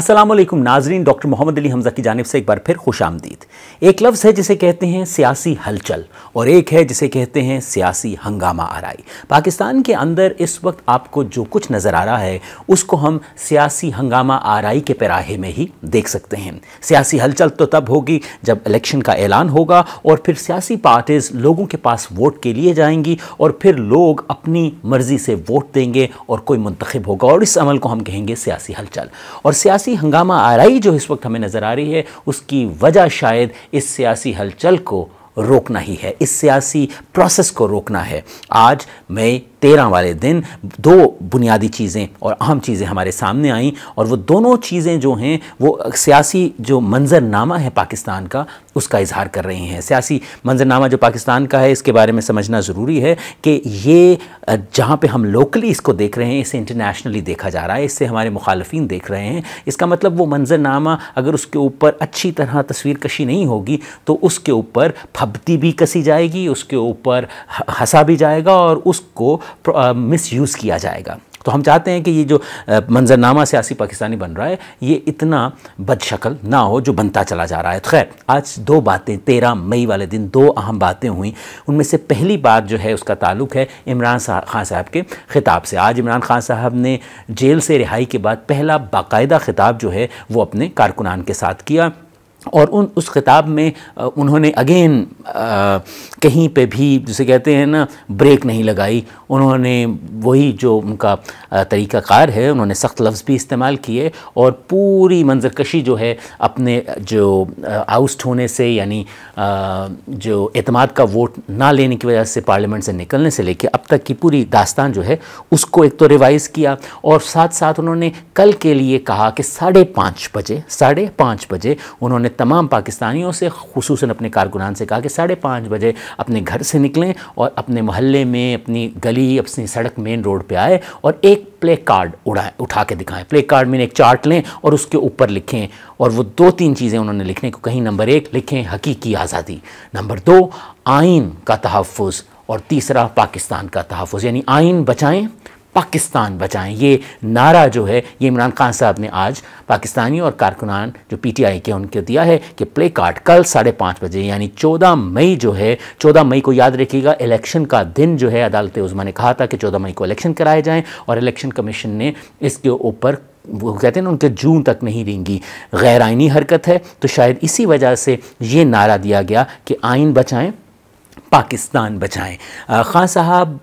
असलम नाजरीन डॉक्टर मोहम्मद अली हमज़ा की जानब से एक बार फिर खुश आमदीद एक लफ्ज़ है जिसे कहते हैं सियासी हलचल और एक है जिसे कहते हैं सियासी हंगामा आरई पाकिस्तान के अंदर इस वक्त आपको जो कुछ नज़र आ रहा है उसको हम सियासी हंगामा आरई के पराहे में ही देख सकते हैं सियासी हलचल तो तब होगी जब इलेक्शन का ऐलान होगा और फिर सियासी पार्टीज़ लोगों के पास वोट के लिए जाएंगी और फिर लोग अपनी मर्ज़ी से वोट देंगे और कोई मंतखब होगा और इस अमल को हम कहेंगे सियासी हलचल और सियासी सियासी हंगामा आरई जो इस वक्त हमें नज़र आ रही है उसकी वजह शायद इस सियासी हलचल को रोकना ही है इस सियासी प्रोसेस को रोकना है आज मैं तेरह वाले दिन दो बुनियादी चीज़ें और अहम चीज़ें हमारे सामने आईं और वो दोनों चीज़ें जो हैं वो सियासी जो मंजरनामा है पाकिस्तान का उसका इजहार कर रही हैं सियासी मंजरनामा जो पाकिस्तान का है इसके बारे में समझना ज़रूरी है कि ये जहाँ पे हम लोकली इसको देख रहे हैं इसे इंटरनेशनली देखा जा रहा है इससे हमारे मुखालफी देख रहे हैं इसका मतलब वो मंजरनामा अगर उसके ऊपर अच्छी तरह तस्वीर कशी नहीं होगी तो उसके ऊपर फपती भी कसी जाएगी उसके ऊपर हंसा भी जाएगा और उसको मिसयूज़ किया जाएगा तो हम चाहते हैं कि ये जो मंजरनामा सियासी पाकिस्तानी बन रहा है ये इतना बदशकल ना हो जो बनता चला जा रहा है तो खैर आज दो बातें तेरह मई वाले दिन दो अहम बातें हुई उनमें से पहली बात जो है उसका ताल्लुक है इमरान खान साहब के ख़िताब से आज इमरान खान साहब ने जेल से रिहाई के बाद पहला बाकायदा ख़िताब जो है वो अपने कारकुनान के साथ किया और उन उस किताब में उन्होंने अगेन कहीं पे भी जिसे कहते हैं ना ब्रेक नहीं लगाई उन्होंने वही जो उनका तरीक़ाकार है उन्होंने सख्त लफ्ज़ भी इस्तेमाल किए और पूरी मंजरकशी जो है अपने जो आउस्ट होने से यानी जो अतमाद का वोट ना लेने की वजह से पार्लियामेंट से निकलने से लेके अब तक की पूरी दास्तान जो है उसको एक तो रिवाइज़ किया और साथ साथ उन्होंने कल के लिए कहा कि साढ़े पाँच बजे साढ़े पाँच बजे उन्होंने तमाम पाकिस्तानियों से खसूस अपने कारकुनान से कहा कि साढ़े पाँच बजे अपने घर से निकलें और अपने मोहल्ले में अपनी गली अपनी सड़क मेन रोड पर आए और एक प्ले कार्ड उड़ाए उठा के दिखाएं प्ले कार्ड में एक चार्ट लें और उसके ऊपर लिखें और वो दो तीन चीज़ें उन्होंने लिखने को कहीं नंबर एक लिखें हकीकी आज़ादी नंबर दो आइन का तहफ़ और तीसरा पाकिस्तान का तहफ़ यानी आइन बचाएं पाकिस्तान बचाएं ये नारा जो है ये इमरान खान साहब ने आज पाकिस्तानी और कारकुनान जो पीटीआई के उनको दिया है कि प्ले कार्ड कल साढ़े पाँच बजे यानी चौदह मई जो है चौदह मई को याद रखिएगा इलेक्शन का दिन जो है अदालत उज़मा ने कहा था कि चौदह मई को इलेक्शन कराए जाएँ और इलेक्शन कमीशन ने इसके ऊपर वो कहते हैं ना उनके जून तक नहीं देंगी गैर आइनी हरकत है तो शायद इसी वजह से ये नारा दिया गया कि आइन बचाएँ पाकिस्तान बचाएं खान साहब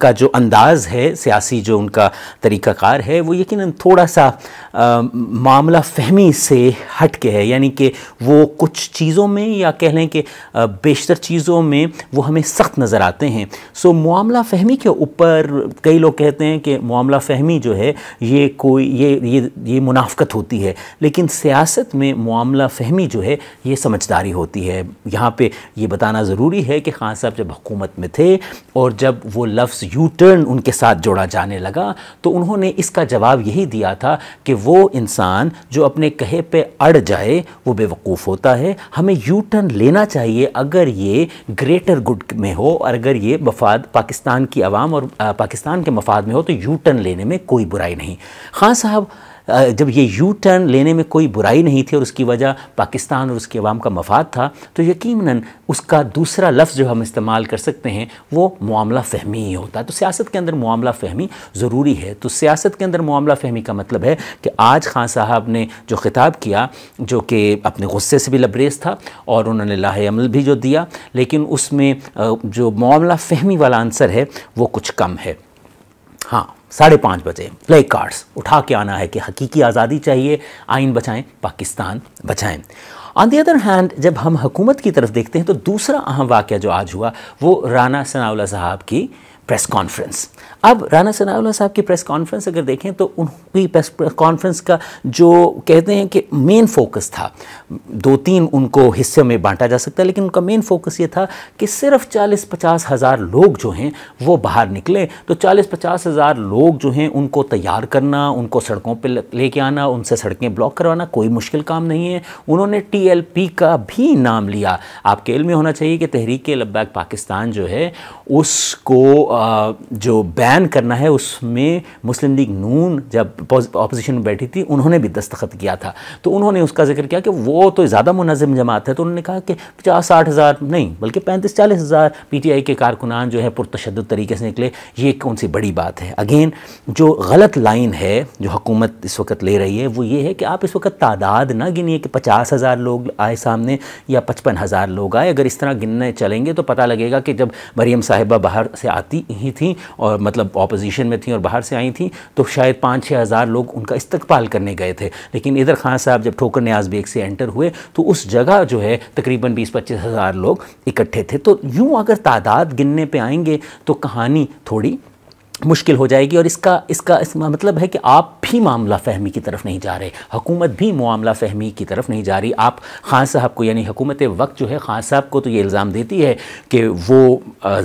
का जो अंदाज़ है सियासी जो उनका तरीक़ाकार है वो यकीन थोड़ा सा आ, मामला फहमी से हट के है यानी कि वो कुछ चीज़ों में या कह लें कि बेशतर चीज़ों में वो हमें सख्त नज़र आते हैं सो मामला फहमी के ऊपर कई लोग कहते हैं कि मामला फहमी जो है ये कोई ये ये ये मुनाफ्त होती है लेकिन सियासत में मामला फहमी जो है ये समझदारी होती है यहाँ पे ये बताना ज़रूरी है कि खान साहब जब हुकूमत में थे और जब वो लफ्ज़ लफ्स यू टर्न उनके साथ जोड़ा जाने लगा तो उन्होंने इसका जवाब यही दिया था कि वो इंसान जो अपने कहे पे अड़ जाए वो बेवकूफ़ होता है हमें यू टर्न लेना चाहिए अगर ये ग्रेटर गुड में हो और अगर ये मफाद पाकिस्तान की आवाम और पाकिस्तान के मफाद में हो तो यू टर्न लेने में कोई बुराई नहीं खान साहब जब ये यू टर्न लेने में कोई बुराई नहीं थी और उसकी वजह पाकिस्तान और उसकी आवाम का मफाद था तो यकीन उसका दूसरा लफ्ज़ जो हम इस्तेमाल कर सकते हैं वो मामला फहमी ही होता है तो सियासत के अंदर मामला फहमी ज़रूरी है तो सियासत के अंदर मामला फहमी का मतलब है कि आज खान साहब ने जो खिताब किया जो कि अपने गुस्से से भी लबरेज था और उन्होंने लाह अमल भी जो दिया लेकिन उसमें जो मामला फहमी वाला आंसर है वो कुछ कम है हाँ साढ़े पाँच बजे प्ले कार्ड्स उठा के आना है कि हकीकी आज़ादी चाहिए आइन बचाएं पाकिस्तान बचाएं ऑन दी अदर हैंड जब हम हुकूमत की तरफ देखते हैं तो दूसरा अहम वाक़ जो आज हुआ वो राना सनाउल्ला साहब की प्रेस कॉन्फ्रेंस अब राना सनाउल्ला साहब की प्रेस कॉन्फ्रेंस अगर देखें तो उनकी प्रेस कॉन्फ्रेंस का जो कहते हैं कि मेन फोकस था दो तीन उनको हिस्से में बांटा जा सकता है लेकिन उनका मेन फोकस ये था कि सिर्फ चालीस पचास हज़ार लोग जो हैं वो बाहर निकलें तो चालीस पचास हज़ार लोग जो हैं उनको तैयार करना उनको सड़कों पर लेके आना उनसे सड़कें ब्लॉक करवाना कोई मुश्किल काम नहीं है उन्होंने टी का भी नाम लिया आपके इल में होना चाहिए कि तहरीक लब्बैक पाकिस्तान जो है उसको जो बैन करना है उसमें मुस्लिम लीग नून जब अपोजिशन में बैठी थी उन्होंने भी दस्तखत किया था तो उन्होंने उसका जिक्र किया कि वो तो ज़्यादा मुनजम जमात है तो उन्होंने कहा कि पचास साठ हज़ार नहीं बल्कि पैंतीस चालीस हज़ार पी टी आई के कारकुनान जो है पुरतशद तरीके से निकले ये कौन सी बड़ी बात है अगेन जो गलत लाइन है जो हकूमत इस वक्त ले रही है वो ये है कि आप इस वक्त तादाद ना गिनिए कि पचास हज़ार लोग आए सामने या पचपन हज़ार लोग आए अगर इस तरह गिनने चलेंगे तो पता लगेगा कि जब मरीम साहिबा बाहर से आती ही थी और मतलब अपोजिशन में थी और बाहर से आई थी तो शायद पाँच छः हज़ार लोग उनका इस्तकबाल करने गए थे लेकिन इधर खान साहब जब ठोकर न्याज बेग से एंटर हुए तो उस जगह जो है तकरीबन बीस पच्चीस हज़ार लोग इकट्ठे थे तो यूँ अगर तादाद गिनने पर आएंगे तो कहानी थोड़ी मुश्किल हो जाएगी और इसका इसका इसका मतलब है कि आप भी मामला फहमी की तरफ नहीं जा रहे हुकूमत भी मामला फहमी की तरफ नहीं जा रही आप खान साहब को यानी हुकूमत वक्त जो है खान साहब को तो ये इल्ज़ाम देती है कि वो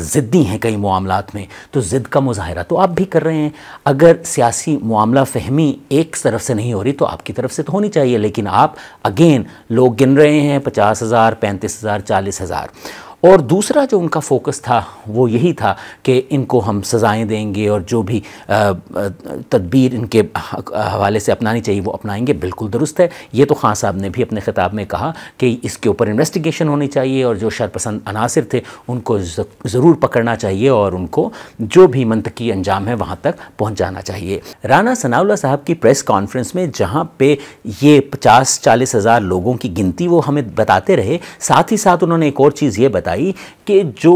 ज़िद्दी हैं कई मामलों में तो ज़िद का मुजाहरा तो आप भी कर रहे हैं अगर सियासी मामला फहमी एक तरफ से नहीं हो रही तो आपकी तरफ से तो होनी चाहिए लेकिन आप अगेन लोग गिन रहे हैं पचास हज़ार पैंतीस हज़ार चालीस हज़ार और दूसरा जो उनका फोकस था वो यही था कि इनको हम सज़ाएँ देंगे और जो भी तदबीर इनके हवाले से अपनानी चाहिए वो अपनाएंगे बिल्कुल दुरुस्त है ये तो खान साहब ने भी अपने ख़िताब में कहा कि इसके ऊपर इन्वेस्टिगेशन होनी चाहिए और जो शरपसंद अनासर थे उनको ज़रूर पकड़ना चाहिए और उनको जो भी मनतकी अंजाम है वहाँ तक पहुँचाना चाहिए राना सनाउल्ला साहब की प्रेस कॉन्फ्रेंस में जहाँ पे ये पचास चालीस हज़ार लोगों की गिनती वो हमें बताते रहे साथ ही साथ उन्होंने एक और चीज़ ये बताई बताई कि जो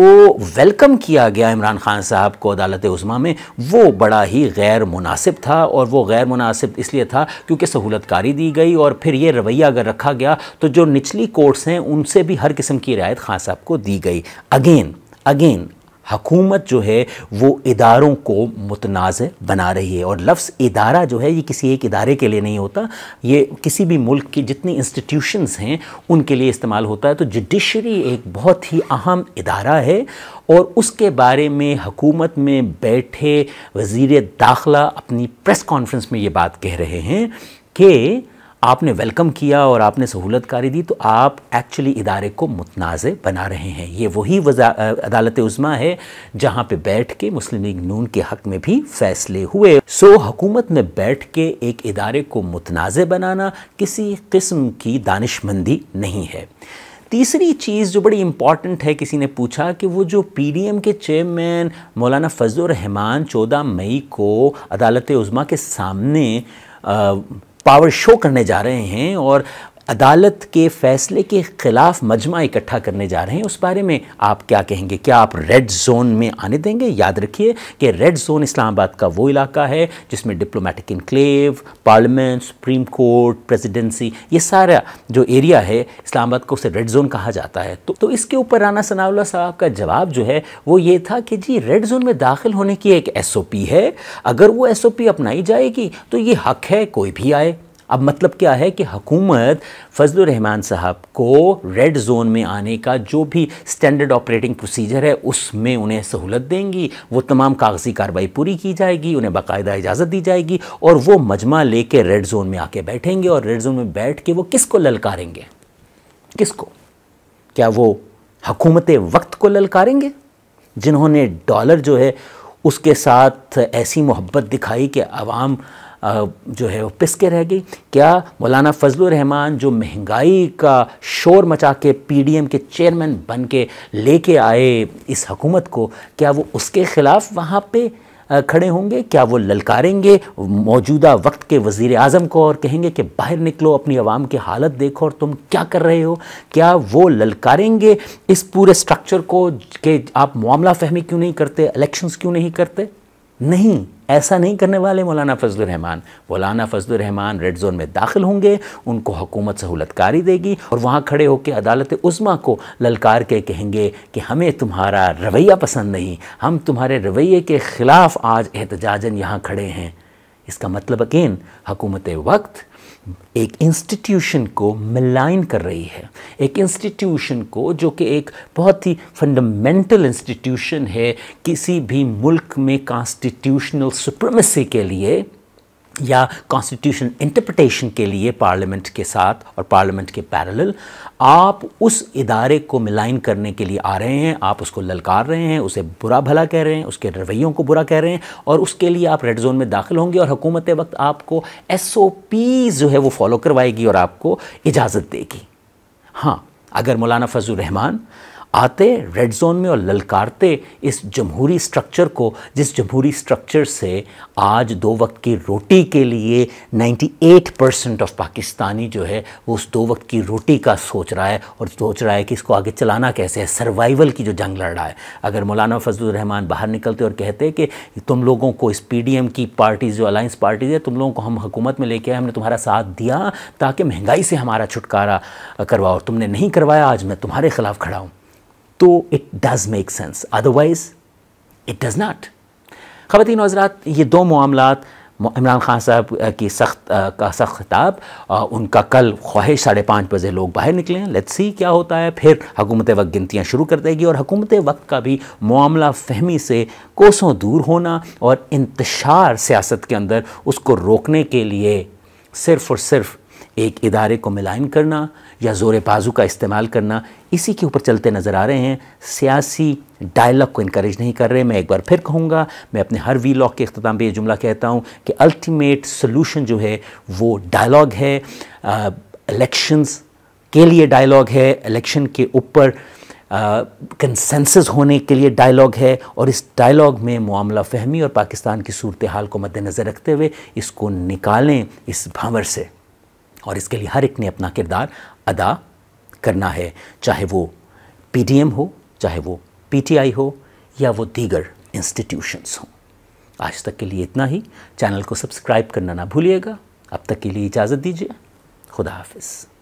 वेलकम किया गया इमरान खान साहब को अदालत उजमा में वो बड़ा ही गैर मुनासिब था और वो गैर मुनासिब इसलिए था क्योंकि सहूलतकारी दी गई और फिर ये रवैया अगर रखा गया तो जो निचली कोर्ट्स हैं उनसे भी हर किस्म की रियायत खान साहब को दी गई अगेन अगेन हकूमत जो है वो इदारों को मुतनाज़ बना रही है और लफ्स इदारा जो है ये किसी एक इदारे के लिए नहीं होता ये किसी भी मुल्क की जितनी इंस्टीट्यूशंस हैं उनके लिए इस्तेमाल होता है तो जुडिशरी एक बहुत ही अहम इदारा है और उसके बारे में हुकूमत में बैठे वज़ी दाखला अपनी प्रेस कॉन्फ्रेंस में ये बात कह रहे हैं कि आपने वेलकम किया और आपने सहूलत कारी दी तो आप एक्चुअली इदारे को मुतनाज़ बना रहे हैं ये वही अदालत उज़मा है जहाँ पे बैठ के मुस्लिम लीग नून के हक में भी फैसले हुए सो हुकूमत में बैठ के एक इदारे को मुतनाज़ बनाना किसी किस्म की दानिशमंदी नहीं है तीसरी चीज़ जो बड़ी इम्पॉर्टेंट है किसी ने पूछा कि वो जो पीडीएम के चेयरमैन मौलाना फजल रहमान चौदह मई को अदालत उज़मा के सामने पावर शो करने जा रहे हैं और अदालत के फैसले के ख़िलाफ़ मजमा इकट्ठा करने जा रहे हैं उस बारे में आप क्या कहेंगे क्या आप रेड जोन में आने देंगे याद रखिए कि रेड जोन इस्लामाबाद का वो इलाका है जिसमें diplomatic enclave parliament supreme court presidency ये सारा जो एरिया है इस्लामाबाद को उसे रेड जोन कहा जाता है तो, तो इसके ऊपर राना सनाउल्ला साहब का जवाब जो है वो ये था कि जी रेड जोन में दाखिल होने की एक एस है अगर वो एस अपनाई जाएगी तो ये हक है कोई भी आए अब मतलब क्या है कि हकूमत फजल रहमान साहब को रेड जोन में आने का जो भी स्टैंडर्ड ऑपरेटिंग प्रोसीजर है उसमें उन्हें सहूलत देंगी वो तमाम कागजी कार्रवाई पूरी की जाएगी उन्हें बाकायदा इजाज़त दी जाएगी और वो मजमा लेके रेड जोन में आके बैठेंगे और रेड जोन में बैठ के वो किसको ललकारेंगे किसको क्या वो हकूमत वक्त को ललकारेंगे जिन्होंने डॉलर जो है उसके साथ ऐसी मोहब्बत दिखाई कि आवाम जो है वो पिसके रह गई क्या मौलाना फजल रहमान जो महंगाई का शोर मचा के एम के चेयरमैन बन के लेके आए इस हकूमत को क्या वो उसके ख़िलाफ़ वहाँ पे खड़े होंगे क्या वो ललकारेंगे मौजूदा वक्त के वज़ी अजम को और कहेंगे कि बाहर निकलो अपनी आवाम की हालत देखो और तुम क्या कर रहे हो क्या वो ललकारेंगे इस पूरे स्ट्रक्चर को कि आप मामला फहमी क्यों नहीं करते इलेक्शंस क्यों नहीं करते नहीं ऐसा नहीं करने वाले मौलाना रहमान मौलाना रहमान रेड जोन में दाखिल होंगे उनको हुकूमत सहूलतकारी देगी और वहाँ खड़े होकर अदालत उज़मा को ललकार के कहेंगे कि हमें तुम्हारा रवैया पसंद नहीं हम तुम्हारे रवैये के ख़िलाफ़ आज एहतजाजन यहाँ खड़े हैं इसका मतलब अकेन हकूमत वक्त एक इंस्टीट्यूशन को मिलाइन कर रही है एक इंस्टीट्यूशन को जो कि एक बहुत ही फंडामेंटल इंस्टीट्यूशन है किसी भी मुल्क में कॉन्स्टिट्यूशनल सुप्रीमेसी के लिए या कॉन्स्टिट्यूशन इंटरप्रटेशन के लिए पार्लियामेंट के साथ और पार्लियामेंट के पैरेलल आप उस इदारे को मिलाइन करने के लिए आ रहे हैं आप उसको ललकार रहे हैं उसे बुरा भला कह रहे हैं उसके रवैयों को बुरा कह रहे हैं और उसके लिए आप रेड जोन में दाखिल होंगे और हुकूमत वक्त आपको एस जो है वो फॉलो करवाएगी और आपको इजाज़त देगी हाँ अगर मौलाना फजल रहमान आते रेड जोन में और ललकारते इस जमहूरी स्ट्रक्चर को जिस जमहूरी स्ट्रक्चर से आज दो वक्त की रोटी के लिए 98 परसेंट ऑफ पाकिस्तानी जो है वो उस दो वक्त की रोटी का सोच रहा है और सोच रहा है कि इसको आगे चलाना कैसे है सर्वाइवल की जो जंग लड़ रहा है अगर मौलाना फजल रहमान बाहर निकलते और कहते कि तुम लोगों को इस पी की पार्टीज़ जो अलायंस पार्टीज़ है तुम लोगों को हम हुकूमत में लेके आए हमने तुम्हारा साथ दिया ताकि महंगाई से हमारा छुटकारा करवाओ तुमने नहीं करवाया आज मैं तुम्हारे ख़िलाफ़ खड़ा हूँ तो it does make sense otherwise it does not खातिन हजरात ये दो मामला इमरान खान साहब की सख्त का सख्त खिताब उनका कल ख्वाहिश साढ़े पाँच बजे लोग बाहर निकले हैं लेट्स सी क्या होता है फिर हुकूमत वक्त गिनतियाँ शुरू कर देगी और हुकूमत वक्त का भी मामला फहमी से कोसों दूर होना और इंतशार सियासत के अंदर उसको रोकने के लिए सिर्फ़ और सिर्फ एक इदारे को मिलान करना या ज़ोर बाजू का इस्तेमाल करना इसी के ऊपर चलते नज़र आ रहे हैं सियासी डायलॉग को इनक्रेज नहीं कर रहे मैं एक बार फिर कहूँगा मैं अपने हर वी लॉग के अख्ताम पर यह जुमला कहता हूँ कि अल्टीमेट सोलूशन जो है वो डायलॉग है इलेक्शंस के लिए डायलॉग है इलेक्शन के ऊपर कंसेंसस होने के लिए डायलॉग है और इस डायलॉग में मामला फहमी और पाकिस्तान की सूरत हाल को मद्देनज़र रखते हुए इसको निकालें इस भावर से और इसके लिए हर एक ने अपना किरदार अदा करना है चाहे वो पी हो चाहे वो पी हो या वो दीगर इंस्टीट्यूशंस हों आज तक के लिए इतना ही चैनल को सब्सक्राइब करना ना भूलिएगा अब तक के लिए इजाज़त दीजिए खुदा हाफिज़